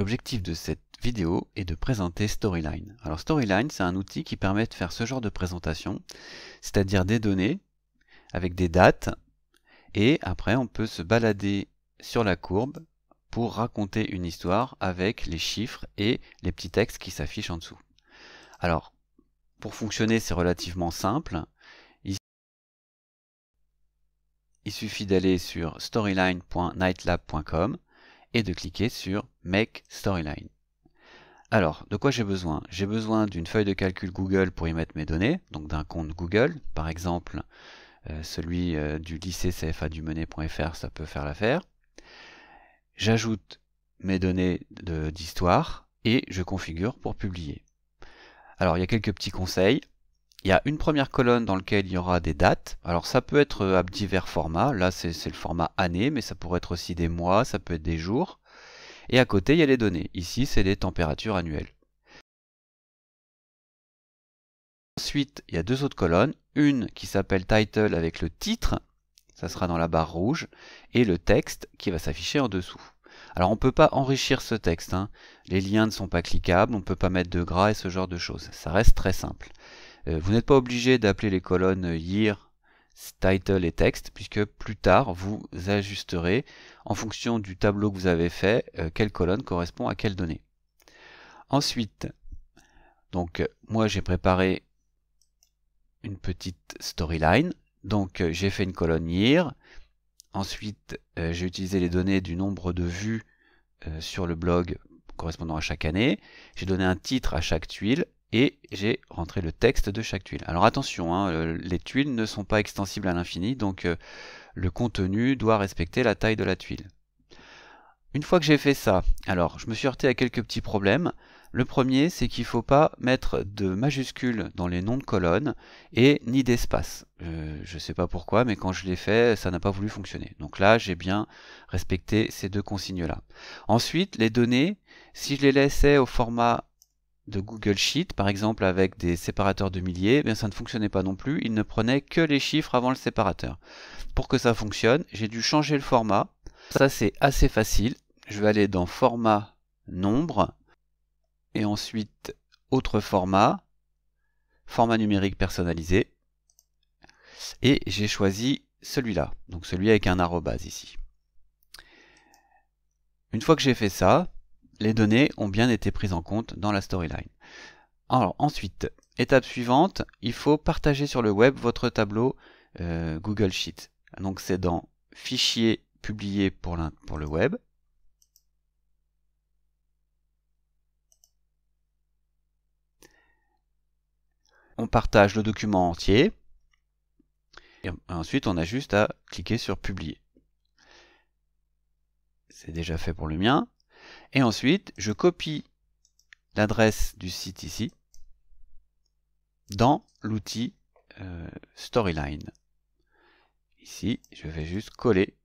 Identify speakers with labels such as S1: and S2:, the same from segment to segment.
S1: L'objectif de cette vidéo est de présenter Storyline. Alors Storyline, c'est un outil qui permet de faire ce genre de présentation, c'est-à-dire des données avec des dates, et après on peut se balader sur la courbe pour raconter une histoire avec les chiffres et les petits textes qui s'affichent en dessous. Alors, pour fonctionner, c'est relativement simple. Il suffit d'aller sur storyline.nightlab.com et de cliquer sur Make Storyline. Alors, de quoi j'ai besoin J'ai besoin d'une feuille de calcul Google pour y mettre mes données, donc d'un compte Google, par exemple euh, celui euh, du lycée CFA du ça peut faire l'affaire. J'ajoute mes données d'histoire et je configure pour publier. Alors, il y a quelques petits conseils. Il y a une première colonne dans laquelle il y aura des dates. Alors ça peut être euh, à divers formats. Là, c'est le format année, mais ça pourrait être aussi des mois, ça peut être des jours. Et à côté, il y a les données. Ici, c'est les températures annuelles. Ensuite, il y a deux autres colonnes. Une qui s'appelle Title avec le titre, ça sera dans la barre rouge, et le texte qui va s'afficher en dessous. Alors on ne peut pas enrichir ce texte, hein. les liens ne sont pas cliquables, on ne peut pas mettre de gras et ce genre de choses, ça reste très simple. Euh, vous n'êtes pas obligé d'appeler les colonnes euh, year, title et text, puisque plus tard, vous ajusterez en fonction du tableau que vous avez fait, euh, quelle colonne correspond à quelle donnée. Ensuite, donc moi j'ai préparé une petite storyline. Donc j'ai fait une colonne year. Ensuite, j'ai utilisé les données du nombre de vues sur le blog correspondant à chaque année. J'ai donné un titre à chaque tuile et j'ai rentré le texte de chaque tuile. Alors attention, hein, euh, les tuiles ne sont pas extensibles à l'infini, donc euh, le contenu doit respecter la taille de la tuile. Une fois que j'ai fait ça, alors je me suis heurté à quelques petits problèmes. Le premier, c'est qu'il ne faut pas mettre de majuscules dans les noms de colonnes et ni d'espace. Euh, je ne sais pas pourquoi, mais quand je l'ai fait, ça n'a pas voulu fonctionner. Donc là, j'ai bien respecté ces deux consignes-là. Ensuite, les données, si je les laissais au format de Google Sheet, par exemple avec des séparateurs de milliers, eh bien ça ne fonctionnait pas non plus, il ne prenait que les chiffres avant le séparateur. Pour que ça fonctionne, j'ai dû changer le format. Ça c'est assez facile. Je vais aller dans format nombre et ensuite autre format, format numérique personnalisé. Et j'ai choisi celui-là, donc celui avec un arrobase ici. Une fois que j'ai fait ça, les données ont bien été prises en compte dans la storyline. Alors ensuite, étape suivante, il faut partager sur le web votre tableau euh, Google Sheet. Donc c'est dans Fichier publié pour, pour le web. On partage le document entier. Et ensuite, on a juste à cliquer sur Publier. C'est déjà fait pour le mien. Et ensuite, je copie l'adresse du site ici dans l'outil euh, Storyline. Ici, je vais juste coller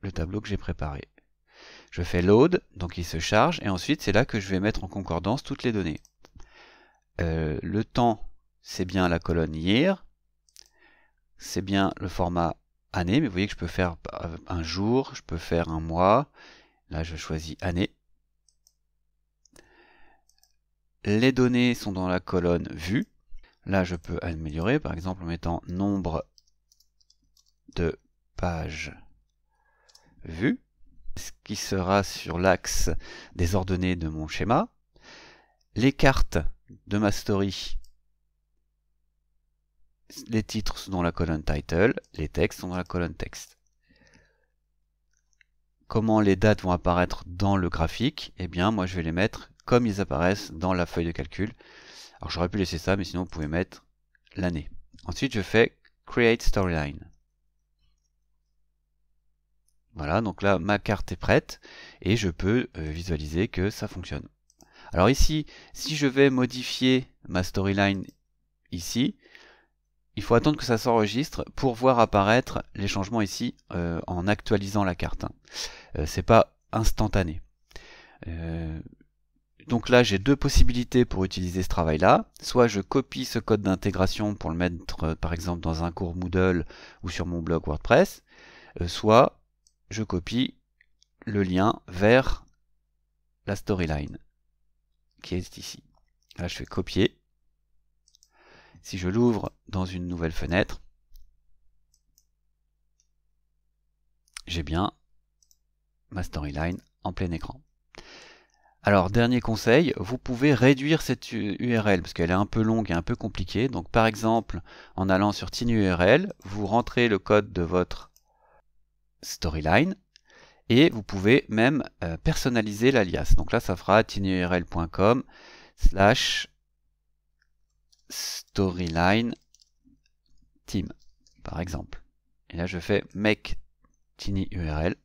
S1: le tableau que j'ai préparé. Je fais load, donc il se charge, et ensuite c'est là que je vais mettre en concordance toutes les données. Euh, le temps, c'est bien la colonne year, c'est bien le format année, mais vous voyez que je peux faire euh, un jour, je peux faire un mois. Là, je choisis année. Les données sont dans la colonne vue. Là, je peux améliorer, par exemple, en mettant nombre de pages vues, ce qui sera sur l'axe des ordonnées de mon schéma. Les cartes de ma story les titres sont dans la colonne title, les textes sont dans la colonne texte. Comment les dates vont apparaître dans le graphique Eh bien, moi, je vais les mettre comme ils apparaissent dans la feuille de calcul. Alors, j'aurais pu laisser ça, mais sinon, vous pouvez mettre l'année. Ensuite, je fais Create Storyline. Voilà, donc là, ma carte est prête et je peux euh, visualiser que ça fonctionne. Alors ici, si je vais modifier ma storyline ici, il faut attendre que ça s'enregistre pour voir apparaître les changements ici euh, en actualisant la carte. Hein. Euh, c'est pas instantané. Euh, donc là j'ai deux possibilités pour utiliser ce travail là. Soit je copie ce code d'intégration pour le mettre par exemple dans un cours Moodle ou sur mon blog WordPress, soit je copie le lien vers la storyline qui est ici. Là je fais copier si je l'ouvre dans une nouvelle fenêtre, j'ai bien ma storyline en plein écran. Alors, dernier conseil, vous pouvez réduire cette URL parce qu'elle est un peu longue et un peu compliquée. Donc, par exemple, en allant sur tinurl, vous rentrez le code de votre storyline et vous pouvez même euh, personnaliser l'alias. Donc là, ça fera tinurl.com/. slash storyline team, par exemple. Et là, je fais make tiny URL.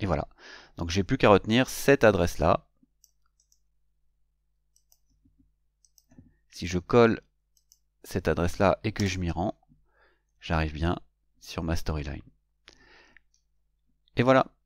S1: Et voilà. Donc, j'ai plus qu'à retenir cette adresse-là. Si je colle cette adresse-là et que je m'y rends, j'arrive bien sur ma storyline. Et voilà.